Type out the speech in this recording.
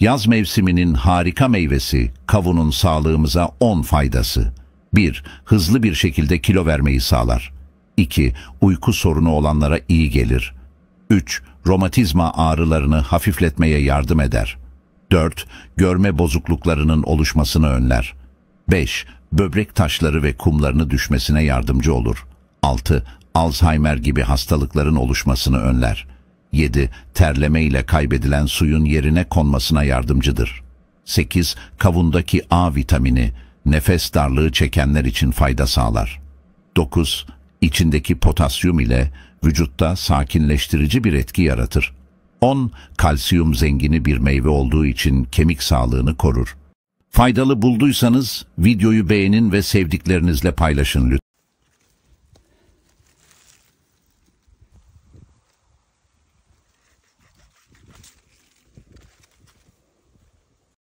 Yaz mevsiminin harika meyvesi, kavunun sağlığımıza 10 faydası. 1. Hızlı bir şekilde kilo vermeyi sağlar. 2. Uyku sorunu olanlara iyi gelir. 3. Romatizma ağrılarını hafifletmeye yardım eder. 4. Görme bozukluklarının oluşmasını önler. 5. Böbrek taşları ve kumlarını düşmesine yardımcı olur. 6. Alzheimer gibi hastalıkların oluşmasını önler. 7. Terleme ile kaybedilen suyun yerine konmasına yardımcıdır. 8. Kavundaki A vitamini, nefes darlığı çekenler için fayda sağlar. 9. İçindeki potasyum ile vücutta sakinleştirici bir etki yaratır. 10. Kalsiyum zengini bir meyve olduğu için kemik sağlığını korur. Faydalı bulduysanız videoyu beğenin ve sevdiklerinizle paylaşın lütfen.